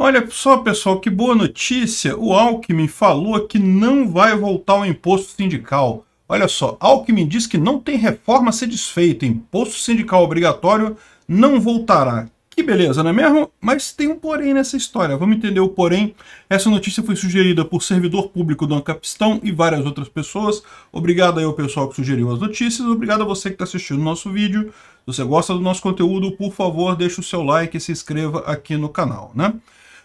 Olha só, pessoal, que boa notícia! O Alckmin falou que não vai voltar o imposto sindical. Olha só, Alckmin diz que não tem reforma a ser desfeita, imposto sindical obrigatório não voltará. Que beleza, não é mesmo? Mas tem um porém nessa história. Vamos entender o porém. Essa notícia foi sugerida por servidor público do Ancapistão e várias outras pessoas. Obrigado aí ao pessoal que sugeriu as notícias. Obrigado a você que está assistindo o nosso vídeo. Se você gosta do nosso conteúdo, por favor, deixe o seu like e se inscreva aqui no canal, né?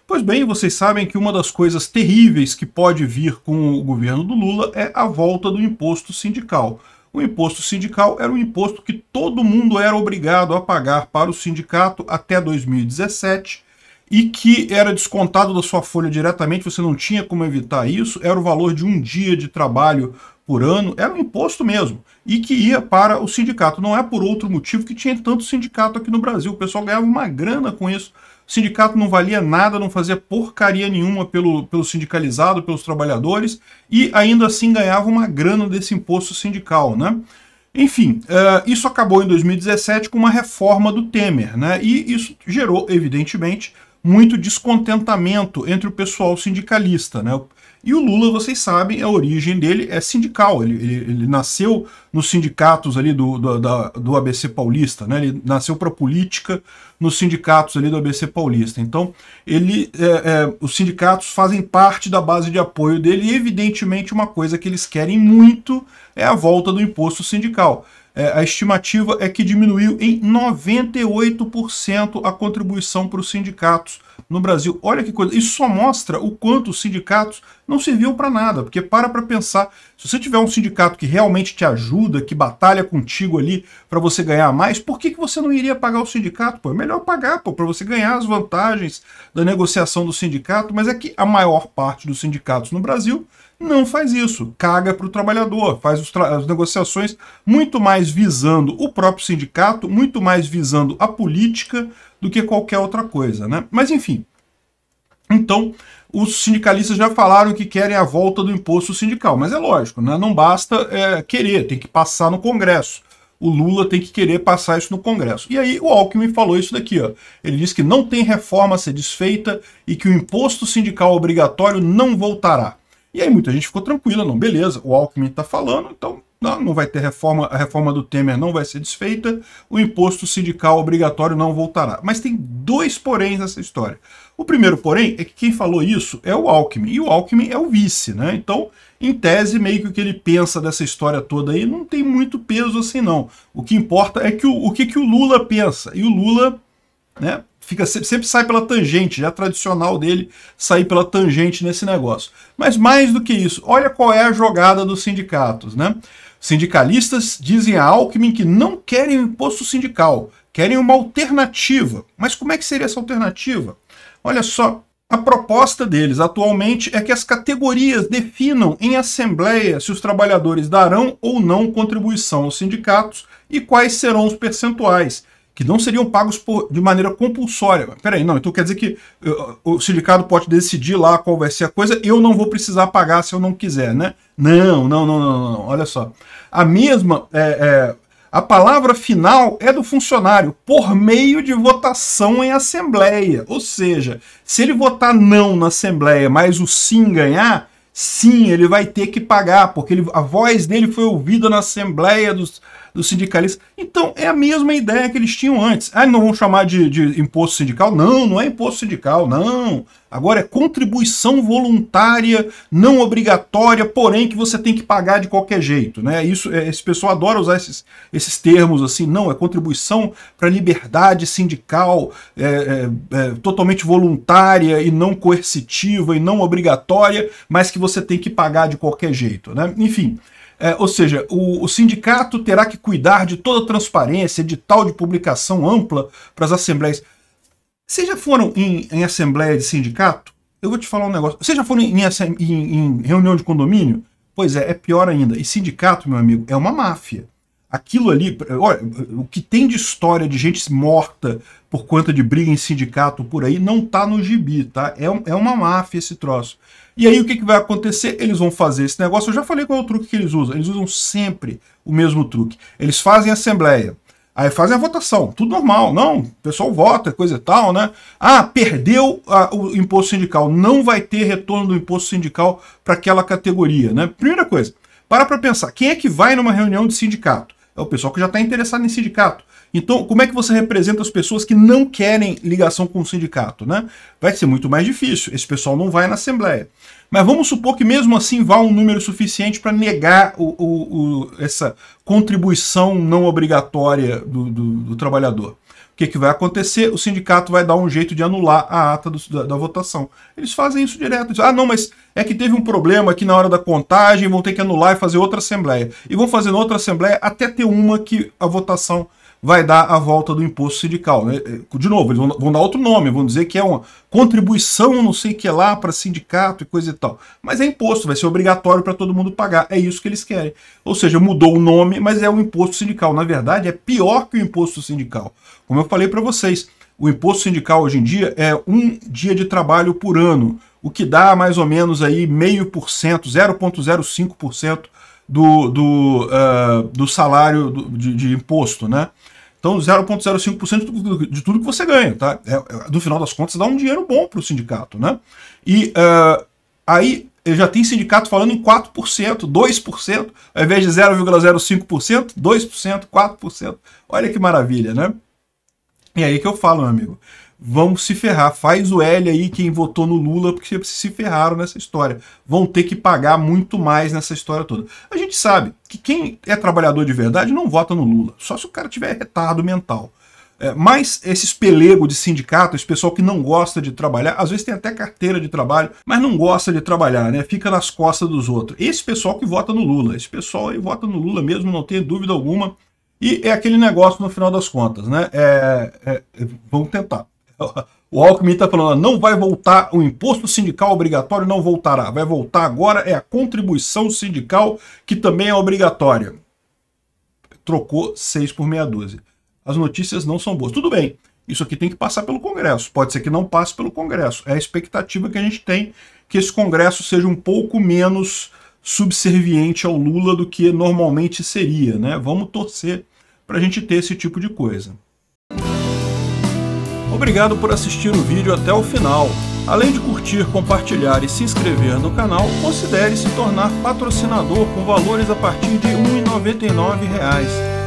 Pois bem, vocês sabem que uma das coisas terríveis que pode vir com o governo do Lula é a volta do imposto sindical. O imposto sindical era um imposto que todo mundo era obrigado a pagar para o sindicato até 2017 e que era descontado da sua folha diretamente, você não tinha como evitar isso, era o valor de um dia de trabalho por ano, era um imposto mesmo, e que ia para o sindicato. Não é por outro motivo que tinha tanto sindicato aqui no Brasil, o pessoal ganhava uma grana com isso sindicato não valia nada, não fazia porcaria nenhuma pelo, pelo sindicalizado, pelos trabalhadores, e ainda assim ganhava uma grana desse imposto sindical, né? Enfim, uh, isso acabou em 2017 com uma reforma do Temer, né? E isso gerou, evidentemente, muito descontentamento entre o pessoal sindicalista, né? E o Lula, vocês sabem, a origem dele é sindical. Ele, ele, ele nasceu nos sindicatos ali do, do, da, do ABC Paulista, né? Ele nasceu para política nos sindicatos ali do ABC Paulista. Então, ele, é, é, os sindicatos fazem parte da base de apoio dele e, evidentemente, uma coisa que eles querem muito é a volta do imposto sindical. É, a estimativa é que diminuiu em 98% a contribuição para os sindicatos no Brasil. Olha que coisa, isso só mostra o quanto os sindicatos não serviam para nada, porque para para pensar, se você tiver um sindicato que realmente te ajuda, que batalha contigo ali para você ganhar mais, por que, que você não iria pagar o sindicato? Pô, é melhor pagar, pô, para você ganhar as vantagens da negociação do sindicato, mas é que a maior parte dos sindicatos no Brasil não faz isso, caga para o trabalhador, faz tra as negociações muito mais visando o próprio sindicato, muito mais visando a política do que qualquer outra coisa, né? Mas enfim. Então, os sindicalistas já falaram que querem a volta do imposto sindical, mas é lógico, né? não basta é, querer, tem que passar no Congresso. O Lula tem que querer passar isso no Congresso. E aí o Alckmin falou isso daqui, ó. Ele disse que não tem reforma a ser desfeita e que o imposto sindical obrigatório não voltará. E aí muita gente ficou tranquila, não, beleza, o Alckmin está falando, então não, não vai ter reforma, a reforma do Temer não vai ser desfeita, o imposto sindical obrigatório não voltará. Mas tem dois poréns nessa história. O primeiro, porém, é que quem falou isso é o Alckmin, e o Alckmin é o vice, né? Então, em tese, meio que o que ele pensa dessa história toda aí não tem muito peso assim, não. O que importa é que o, o que, que o Lula pensa, e o Lula, né, fica sempre, sai pela tangente, já é tradicional dele sair pela tangente nesse negócio. Mas mais do que isso, olha qual é a jogada dos sindicatos, né? Sindicalistas dizem a Alckmin que não querem o imposto sindical, querem uma alternativa. Mas como é que seria essa alternativa? Olha só, a proposta deles atualmente é que as categorias definam em assembleia se os trabalhadores darão ou não contribuição aos sindicatos e quais serão os percentuais que não seriam pagos por, de maneira compulsória. Peraí, não, então quer dizer que uh, o sindicato pode decidir lá qual vai ser a coisa, eu não vou precisar pagar se eu não quiser, né? Não, não, não, não, não, olha só. A mesma, é, é, a palavra final é do funcionário, por meio de votação em assembleia. Ou seja, se ele votar não na assembleia, mas o sim ganhar, sim, ele vai ter que pagar, porque ele, a voz dele foi ouvida na assembleia dos dos sindicalistas. Então, é a mesma ideia que eles tinham antes. Ah, não vão chamar de, de imposto sindical? Não, não é imposto sindical, não. Agora é contribuição voluntária, não obrigatória, porém que você tem que pagar de qualquer jeito. Né? Isso, é, esse pessoal adora usar esses, esses termos assim, não, é contribuição para a liberdade sindical, é, é, é, totalmente voluntária e não coercitiva e não obrigatória, mas que você tem que pagar de qualquer jeito. Né? Enfim, é, ou seja, o, o, sindicato terá que cuidar de toda a transparência, tal de publicação ampla para as assembleias. Vocês já foram em, em, assembleia de sindicato? Eu vou te falar um negócio. Vocês já foram em, em, em reunião de condomínio? Pois é, é pior ainda. E sindicato, meu amigo, é uma máfia aquilo ali, olha, o que tem de história de gente morta por conta de briga em sindicato por aí, não tá no gibi, tá? É, é uma máfia esse troço. E aí o que, que vai acontecer? Eles vão fazer esse negócio. Eu já falei qual é o truque que eles usam. Eles usam sempre o mesmo truque. Eles fazem assembleia. Aí fazem a votação, tudo normal, não, o pessoal vota, coisa e tal, né? Ah, perdeu a, ah, o imposto sindical, não vai ter retorno do imposto sindical para aquela categoria, né? Primeira coisa, para para pensar, quem é que vai numa reunião de sindicato? É o pessoal que já está interessado em sindicato. Então, como é que você representa as pessoas que não querem ligação com o sindicato, né? Vai ser muito mais difícil. Esse pessoal não vai na Assembleia. Mas vamos supor que mesmo assim vá um número suficiente para negar o, o, o, essa contribuição não obrigatória do, do, do trabalhador. O que, que, vai acontecer? O sindicato vai dar um jeito de anular a ata do, da, da, votação. Eles fazem isso direto. Dizem, ah, não, mas é que teve um problema aqui na hora da contagem, vão ter que anular e fazer outra assembleia. E vão fazer outra assembleia até ter uma que a votação vai dar a volta do imposto sindical. Né? É, de novo, eles vão, vão dar outro nome, vão dizer que é uma contribuição não sei o que lá para sindicato e coisa e e tal. Mas é imposto, vai ser obrigatório para todo mundo pagar. É isso que eles querem. Ou seja, mudou o nome, mas é o imposto sindical. Na verdade, é pior que o imposto sindical. Como eu falei para vocês, o imposto sindical hoje em dia é um dia de trabalho por ano, o que dá mais ou menos aí meio por cento, 0,05% do, do, uh, do salário do, de, de imposto, né? Então, 0,05% de tudo que você ganha, tá? É, é, no final das contas, dá um dinheiro bom para o sindicato, né? E uh, Aí já tem sindicato falando em 4%, 2%, ao invés de 0,05%, 2%, 4%. Olha que maravilha, né? E aí que eu falo, meu amigo. Vamos se ferrar. Faz o L aí quem votou no Lula, porque se ferraram nessa história. Vão ter que pagar muito mais nessa história toda. A gente sabe que quem é trabalhador de verdade não vota no Lula, só se o cara tiver retardo mental. É, mas esses pelego de sindicato, esse pessoal que não gosta de trabalhar, às vezes tem até carteira de trabalho, mas não gosta de trabalhar, né? Fica nas costas dos outros. Esse pessoal que vota no Lula, esse pessoal aí vota no Lula mesmo, não tem dúvida alguma. E é aquele negócio no final das contas, né? É, é, vamos tentar. O Alckmin está falando, não vai voltar, o imposto sindical obrigatório não voltará. Vai voltar agora é a contribuição sindical, que também é obrigatória. Trocou 6 por meia dúzia as notícias não são boas. Tudo bem, isso aqui tem que passar pelo Congresso. Pode ser que não passe pelo Congresso. É a expectativa que a gente tem que esse Congresso seja um pouco menos subserviente ao Lula do que normalmente seria, né? Vamos torcer para a gente ter esse tipo de coisa. Obrigado por assistir o vídeo até o final. Além de curtir, compartilhar e se inscrever no canal, considere se tornar patrocinador com valores a partir de R$ 1,99